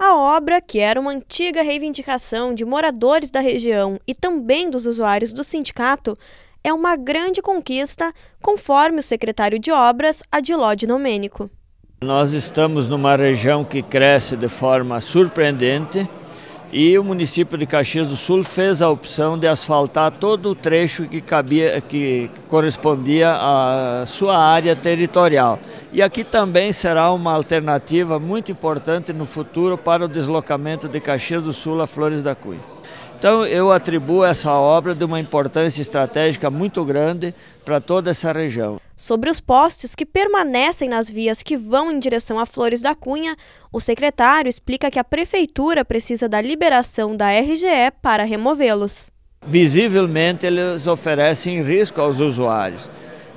A obra, que era uma antiga reivindicação de moradores da região e também dos usuários do sindicato, é uma grande conquista, conforme o secretário de obras, Adilode Nomênico. Nós estamos numa região que cresce de forma surpreendente e o município de Caxias do Sul fez a opção de asfaltar todo o trecho que, cabia, que correspondia à sua área territorial. E aqui também será uma alternativa muito importante no futuro para o deslocamento de Caxias do Sul a Flores da Cunha. Então eu atribuo essa obra de uma importância estratégica muito grande para toda essa região. Sobre os postes que permanecem nas vias que vão em direção a Flores da Cunha, o secretário explica que a prefeitura precisa da liberação da RGE para removê-los. Visivelmente eles oferecem risco aos usuários.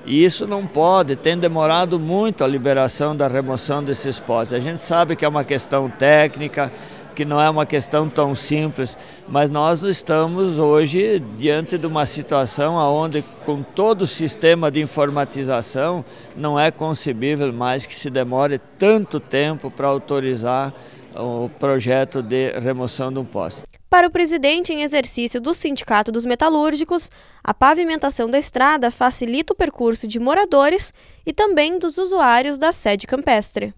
E isso não pode, tem demorado muito a liberação da remoção desses postes. A gente sabe que é uma questão técnica, que não é uma questão tão simples, mas nós estamos hoje diante de uma situação onde, com todo o sistema de informatização, não é concebível mais que se demore tanto tempo para autorizar o projeto de remoção de um poste. Para o presidente em exercício do Sindicato dos Metalúrgicos, a pavimentação da estrada facilita o percurso de moradores e também dos usuários da sede campestre.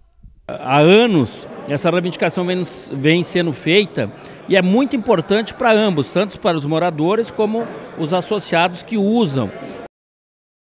Há anos essa reivindicação vem, vem sendo feita e é muito importante para ambos, tanto para os moradores como os associados que usam.